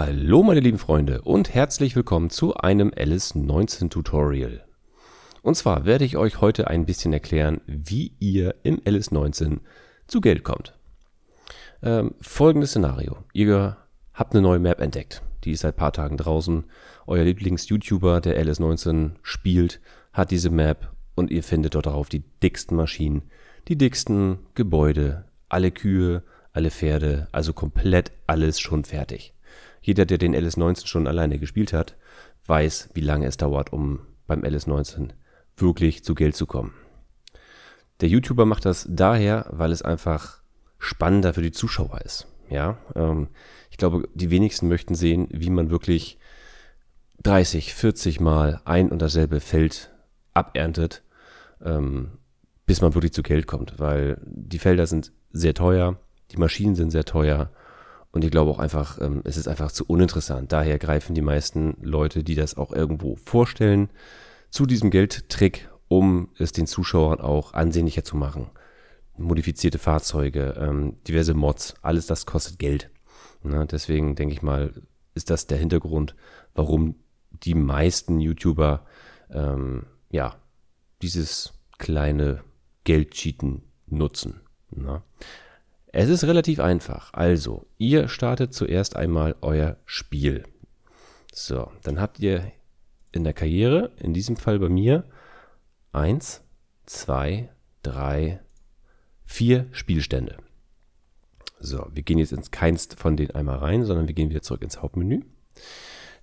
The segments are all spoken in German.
Hallo meine lieben Freunde und herzlich willkommen zu einem LS19 Tutorial. Und zwar werde ich euch heute ein bisschen erklären, wie ihr im LS19 zu Geld kommt. Ähm, folgendes Szenario. Ihr habt eine neue Map entdeckt. Die ist seit paar Tagen draußen. Euer Lieblings-YouTuber, der LS19 spielt, hat diese Map und ihr findet dort darauf die dicksten Maschinen, die dicksten Gebäude, alle Kühe, alle Pferde, also komplett alles schon fertig. Jeder, der den LS19 schon alleine gespielt hat, weiß, wie lange es dauert, um beim LS19 wirklich zu Geld zu kommen. Der YouTuber macht das daher, weil es einfach spannender für die Zuschauer ist. Ja, ähm, ich glaube, die wenigsten möchten sehen, wie man wirklich 30, 40 Mal ein und dasselbe Feld aberntet, ähm, bis man wirklich zu Geld kommt, weil die Felder sind sehr teuer, die Maschinen sind sehr teuer und ich glaube auch einfach, ähm, es ist einfach zu uninteressant. Daher greifen die meisten Leute, die das auch irgendwo vorstellen, zu diesem Geldtrick, um es den Zuschauern auch ansehnlicher zu machen. Modifizierte Fahrzeuge, ähm, diverse Mods, alles das kostet Geld. Na, deswegen denke ich mal, ist das der Hintergrund, warum die meisten YouTuber ähm, ja dieses kleine Geldcheaten nutzen. Na? Es ist relativ einfach. Also, ihr startet zuerst einmal euer Spiel. So, dann habt ihr in der Karriere, in diesem Fall bei mir, eins, zwei, drei, vier Spielstände. So, wir gehen jetzt ins keins von denen einmal rein, sondern wir gehen wieder zurück ins Hauptmenü.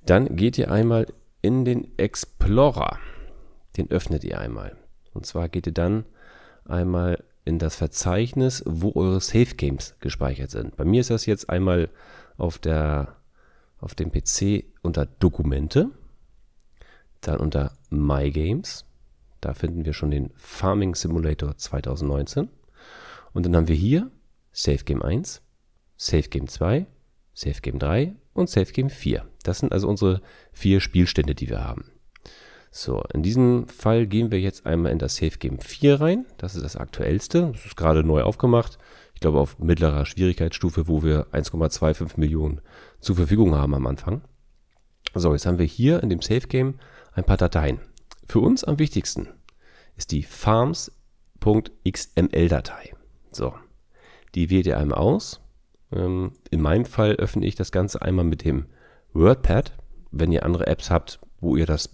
Dann geht ihr einmal in den Explorer. Den öffnet ihr einmal. Und zwar geht ihr dann einmal in das Verzeichnis, wo eure Safe Games gespeichert sind. Bei mir ist das jetzt einmal auf, der, auf dem PC unter Dokumente, dann unter My Games. Da finden wir schon den Farming Simulator 2019. Und dann haben wir hier Safe Game 1, Safe Game 2, Safe Game 3 und Safe Game 4. Das sind also unsere vier Spielstände, die wir haben. So, in diesem Fall gehen wir jetzt einmal in das Safe Game 4 rein. Das ist das aktuellste. Das ist gerade neu aufgemacht. Ich glaube auf mittlerer Schwierigkeitsstufe, wo wir 1,25 Millionen zur Verfügung haben am Anfang. So, jetzt haben wir hier in dem Safe Game ein paar Dateien. Für uns am wichtigsten ist die farms.xml-Datei. So, die wählt ihr einmal aus. Ähm, in meinem Fall öffne ich das Ganze einmal mit dem WordPad. Wenn ihr andere Apps habt, wo ihr das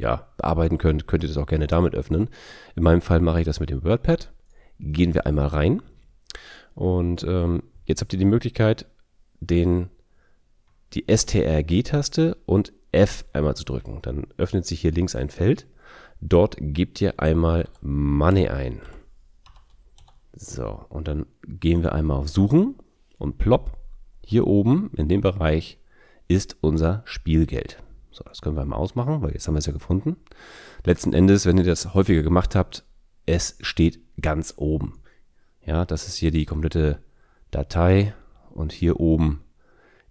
ja, bearbeiten könnt, könnt ihr das auch gerne damit öffnen. In meinem Fall mache ich das mit dem WordPad. Gehen wir einmal rein. Und ähm, jetzt habt ihr die Möglichkeit, den, die STRG-Taste und F einmal zu drücken. Dann öffnet sich hier links ein Feld. Dort gebt ihr einmal Money ein. So, und dann gehen wir einmal auf Suchen und plopp, hier oben in dem Bereich ist unser Spielgeld. So, das können wir mal ausmachen, weil jetzt haben wir es ja gefunden. Letzten Endes, wenn ihr das häufiger gemacht habt, es steht ganz oben. Ja, das ist hier die komplette Datei und hier oben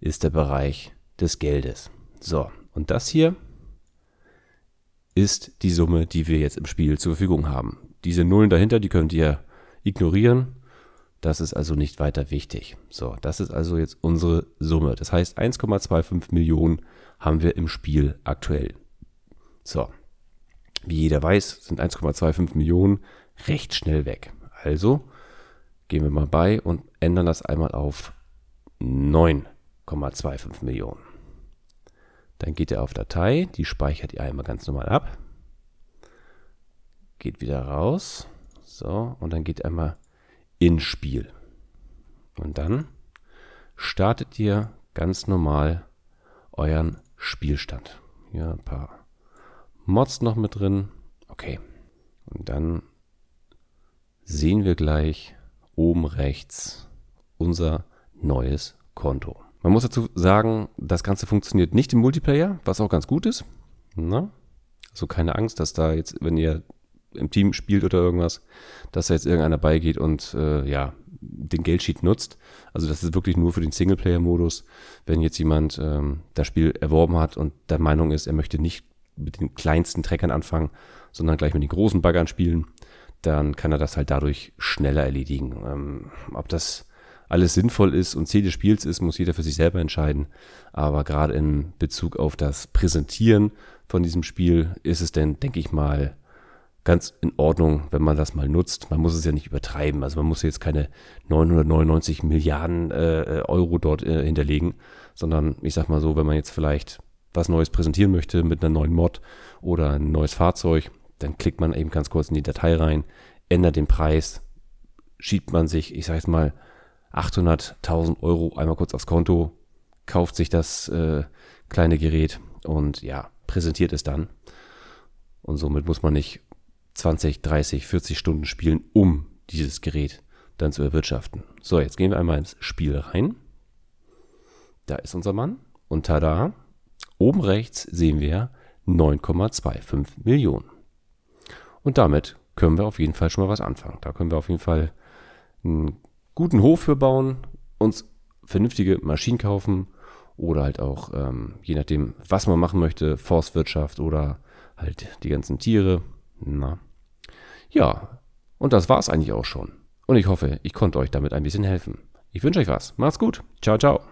ist der Bereich des Geldes. So, und das hier ist die Summe, die wir jetzt im Spiel zur Verfügung haben. Diese Nullen dahinter, die könnt ihr ignorieren. Das ist also nicht weiter wichtig. So, das ist also jetzt unsere Summe. Das heißt, 1,25 Millionen haben wir im Spiel aktuell. So, wie jeder weiß, sind 1,25 Millionen recht schnell weg. Also gehen wir mal bei und ändern das einmal auf 9,25 Millionen. Dann geht er auf Datei, die speichert ihr einmal ganz normal ab. Geht wieder raus. So, und dann geht einmal in Spiel. Und dann startet ihr ganz normal euren Spielstand. Hier ein paar Mods noch mit drin. Okay. Und dann sehen wir gleich oben rechts unser neues Konto. Man muss dazu sagen, das Ganze funktioniert nicht im Multiplayer, was auch ganz gut ist. Na? Ne? Also keine Angst, dass da jetzt, wenn ihr im Team spielt oder irgendwas, dass da jetzt irgendeiner beigeht und äh, ja, den Geldsheet nutzt. Also das ist wirklich nur für den Singleplayer-Modus, wenn jetzt jemand ähm, das Spiel erworben hat und der Meinung ist, er möchte nicht mit den kleinsten Treckern anfangen, sondern gleich mit den großen Baggern spielen, dann kann er das halt dadurch schneller erledigen. Ähm, ob das alles sinnvoll ist und Ziel des Spiels ist, muss jeder für sich selber entscheiden. Aber gerade in Bezug auf das Präsentieren von diesem Spiel ist es denn, denke ich mal, ganz in Ordnung, wenn man das mal nutzt. Man muss es ja nicht übertreiben. Also man muss jetzt keine 999 Milliarden äh, Euro dort äh, hinterlegen, sondern ich sag mal so, wenn man jetzt vielleicht was Neues präsentieren möchte mit einer neuen Mod oder ein neues Fahrzeug, dann klickt man eben ganz kurz in die Datei rein, ändert den Preis, schiebt man sich, ich sag jetzt mal, 800.000 Euro einmal kurz aufs Konto, kauft sich das äh, kleine Gerät und ja, präsentiert es dann. Und somit muss man nicht 20, 30, 40 Stunden spielen, um dieses Gerät dann zu erwirtschaften. So, jetzt gehen wir einmal ins Spiel rein. Da ist unser Mann. Und tada, oben rechts sehen wir 9,25 Millionen. Und damit können wir auf jeden Fall schon mal was anfangen. Da können wir auf jeden Fall einen guten Hof für bauen, uns vernünftige Maschinen kaufen oder halt auch, ähm, je nachdem, was man machen möchte, Forstwirtschaft oder halt die ganzen Tiere. Na. Ja, und das war's eigentlich auch schon. Und ich hoffe, ich konnte euch damit ein bisschen helfen. Ich wünsche euch was. Macht's gut. Ciao, ciao.